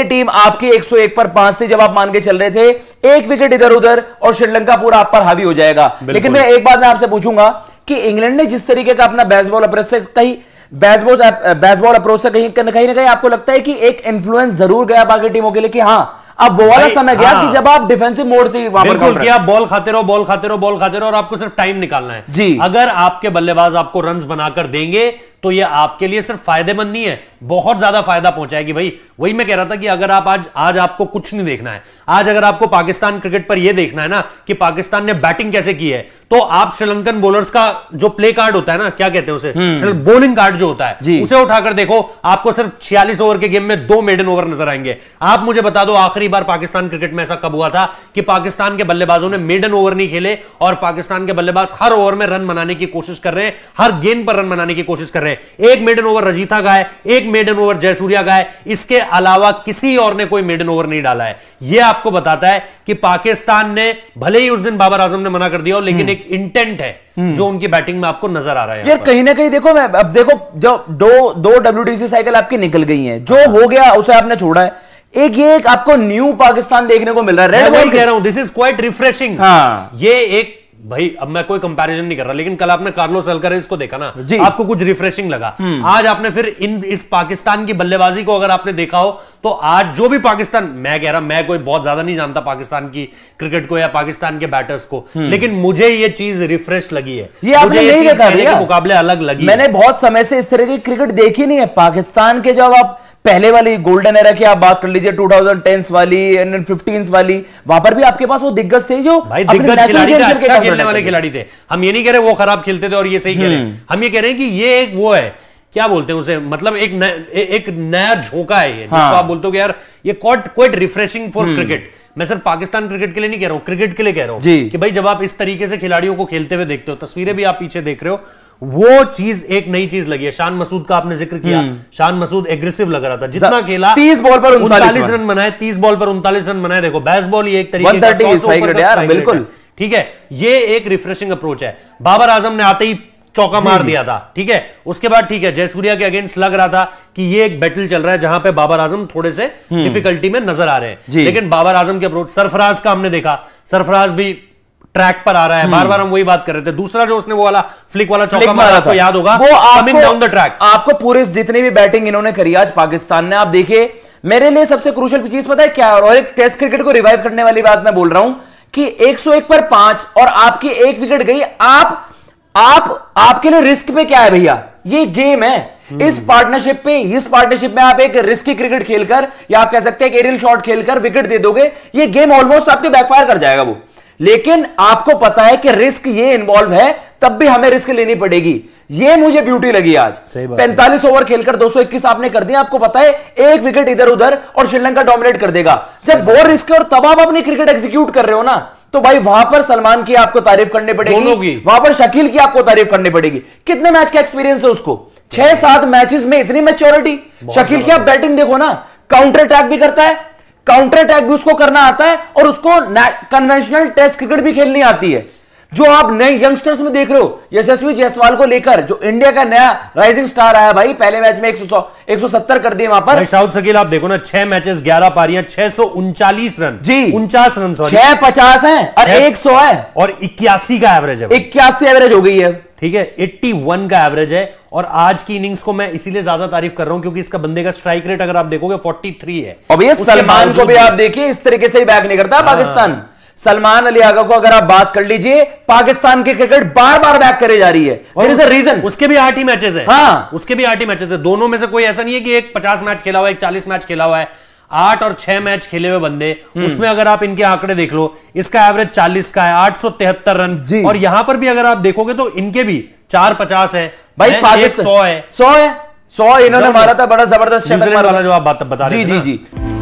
ये टीम आपकी 101 पर पांच थी जब आप मान के चल रहे थे एक विकेट इधर उधर और श्रीलंका पूरा आप पर हावी हो जाएगा लेकिन मैं एक बात मैं आपसे पूछूंगा कि इंग्लैंड ने जिस तरीके का अपना बेसबॉल अप्रोच से कहीं बैसबॉल बैसबॉल अप्रोच से कहीं कहीं ना कहीं आपको लगता है कि एक इन्फ्लुएंस जरूर गया बाकी टीमों के लिए कि हाँ अब वो वाला समय गया हाँ। कि जब आप डिफेंसिव मोड से बिल्कुल कि आप बॉल खाते रहो बॉल खाते रहो बॉल खाते रहो और आपको सिर्फ टाइम निकालना है जी अगर आपके बल्लेबाज आपको रन बनाकर देंगे तो ये आपके लिए सिर्फ फायदेमंद नहीं है बहुत ज्यादा फायदा पहुंचाएगी भाई वही मैं कह रहा था कि अगर आप आज आज आपको कुछ नहीं देखना है आज अगर आपको पाकिस्तान क्रिकेट पर यह देखना है ना कि पाकिस्तान ने बैटिंग कैसे की है तो आप श्रीलंकन बोलर्स का जो प्ले कार्ड होता है ना क्या कहते हैं उसे बोलिंग हम्म। कार्ड जो होता है उसे उठाकर देखो आपको सिर्फ छियालीस ओवर के गेम में दो मेडन ओवर नजर आएंगे आप मुझे बता दो आखिरी बार पाकिस्तान क्रिकेट में ऐसा कब हुआ था कि पाकिस्तान के बल्लेबाजों ने मेडन ओवर नहीं खेले और पाकिस्तान के बल्लेबाज हर ओवर में रन बनाने की कोशिश कर रहे हैं हर गेंद पर रन बनाने की कोशिश कर रहे हैं रहे हैं एक मेडन ओवर रजीता है एक मेडन ओवर जयसूर्या का है इसके अलावा किसी और ने कोई मेडन ओवर नहीं डाला है यह आपको बताता है कि पाकिस्तान ने भले ही उस दिन बाबर आजम ने मना कर दिया हो लेकिन हम्म। एक इंटेंट है हम्म। जो उनकी बैटिंग में आपको नजर आ रहा है यार कहीं ना कहीं देखो मैं अब देखो जो दो दो डब्ल्यूडीसी साइकिल आपकी निकल गई है जो हाँ। हो गया उसे आपने छोड़ा है एक ये एक आपको न्यू पाकिस्तान देखने को मिल रहा है रेड वही कह रहा हूं दिस इज क्वाइट रिफ्रेशिंग हाँ ये एक भाई अब मैं कोई कंपैरिजन नहीं कर रहा लेकिन कल आपने कार्लोस अल्कारेज को देखा ना जी आपको कुछ रिफ्रेशिंग लगा हम्म। आज आपने फिर इन इस पाकिस्तान की बल्लेबाजी को अगर आपने देखा हो तो आज जो भी पाकिस्तान मैं कह रहा मैं कोई बहुत ज्यादा नहीं जानता पाकिस्तान की क्रिकेट को या पाकिस्तान के बैटर्स को हम्म। लेकिन मुझे ये चीज रिफ्रेश लगी है ये आपने नहीं मुकाबले अलग लगी मैंने बहुत समय से इस तरह की क्रिकेट देखी नहीं है पाकिस्तान के जब आप पहले वाली गोल्डन एरा की आप बात कर लीजिए टू वाली एंड 15s वाली वहां पर भी आपके पास वो दिग्गज थे जो भाई दिग्गज खिलाड़ी अच्छा थे अच्छा खेलने वाले खिलाड़ी थे हम ये नहीं कह रहे वो खराब खेलते थे और ये सही खेले हम्म। हम ये कह रहे हैं कि ये एक वो है क्या बोलते हैं उसे मतलब एक न, एक नया झोंका है ये हाँ। जिसको आप बोलते हो कि यार ये quite quite refreshing for cricket मैं सर पाकिस्तान क्रिकेट के लिए नहीं कह रहा हूँ क्रिकेट के लिए कह रहा हूँ कि भाई जब आप इस तरीके से खिलाड़ियों को खेलते हुए देखते हो तस्वीरें भी आप पीछे देख रहे हो वो चीज एक नई चीज लगी है शान मसूद का आपने जिक्र किया हम्म। शान मसूद एग्रेसिव लग रहा था जितना खेला तीस बॉल पर उनतालीस रन बनाए तीस बॉल पर उनतालीस रन बनाए देखो बैस बॉल ये एक तरीके बिल्कुल ठीक है ये एक रिफ्रेशिंग अप्रोच है बाबर आजम ने आते ही चौका मार दिया था ठीक है उसके बाद ठीक है जयसूर्या के अगेंस्ट लग रहा था कि ये एक बैटल चल रहा है जहां पे बाबर आजम थोड़े से डिफिकल्टी हम्म। में नजर आ रहे हैं लेकिन बाबर आजम के अप्रोच सरफराज का हमने देखा सरफराज भी ट्रैक पर आ रहा है हम्म। बार बार हम वही बात कर रहे थे दूसरा जो उसने वो वाला फ्लिक वाला चौका मारा था याद होगा वो कमिंग डाउन द ट्रैक आपको पूरे जितनी भी बैटिंग इन्होंने करी आज पाकिस्तान ने आप देखिए मेरे लिए सबसे क्रूशल चीज पता है क्या और एक टेस्ट क्रिकेट को रिवाइव करने वाली बात मैं बोल रहा हूं कि 101 पर पांच और आपकी एक विकेट गई आप आप आपके लिए रिस्क पे क्या है भैया ये गेम है हम्म। इस पार्टनरशिप पे इस पार्टनरशिप में आप एक रिस्की क्रिकेट खेलकर या आप कह सकते हैं एरियल शॉट खेलकर विकेट दे दोगे ये गेम ऑलमोस्ट आपके बैकफायर कर जाएगा वो लेकिन आपको पता है कि रिस्क ये इन्वॉल्व है तब भी हमें रिस्क लेनी पड़ेगी ये मुझे ब्यूटी लगी आज पैंतालीस ओवर खेलकर 221 आपने कर दिया आपको पता है एक विकेट इधर उधर और श्रीलंका डोमिनेट कर देगा जब वो रिस्क और तब आप अपनी क्रिकेट एग्जीक्यूट कर रहे हो ना तो भाई वहां पर सलमान की आपको तारीफ करनी पड़ेगी वहां पर शकील की आपको तारीफ करनी पड़ेगी कितने मैच का एक्सपीरियंस है उसको छह सात मैचेस में इतनी मेच्योरिटी शकील की आप बैटिंग देखो ना काउंटर अटैक भी करता है काउंटर अटैक भी उसको करना आता है और उसको कन्वेंशनल टेस्ट क्रिकेट भी खेलनी आती है जो आप नए यंगस्टर्स में देख रहे हो यशस्वी जयसवाल को लेकर जो इंडिया का नया राइजिंग स्टार आया भाई पहले मैच में एक सौ एक सौ सत्तर कर दिए वहां पर शाहुद सकील आप देखो ना छह मैचेस ग्यारह पारियां छह सौ उनचालीस रन जी उनचास रन छह पचास है और एक सौ है और इक्यासी का एवरेज है इक्यासी एवरेज हो गई है ठीक है वन का एवरेज है और आज की इनिंग्स को मैं इसीलिए ज्यादा तारीफ कर रहा हूं क्योंकि इसका बंदे का स्ट्राइक रेट अगर आप देखोगे 43 है ये सलमान को भी आप देखिए इस तरीके से ही बैक नहीं करता हाँ। पाकिस्तान सलमान अली आगा को अगर आप बात कर लीजिए पाकिस्तान की क्रिकेट बार बार बैक करे जा रही है और उस, रीजन उसके भी आठ ही मैचेस है हाँ उसके भी आठ ही मैचेस है दोनों में से कोई ऐसा नहीं है कि एक पचास मैच खेला हुआ है एक चालीस मैच खेला हुआ है आठ और छह मैच खेले हुए बंदे हम्म। उसमें अगर आप इनके आंकड़े देख लो इसका एवरेज चालीस का है आठ रन और यहां पर भी अगर आप देखोगे तो इनके भी चार पचास है भाई सौ है सौ है सौ इन्होंने मारा था बड़ा जबरदस्त वाला जो आप बात बता रहे जी जी जी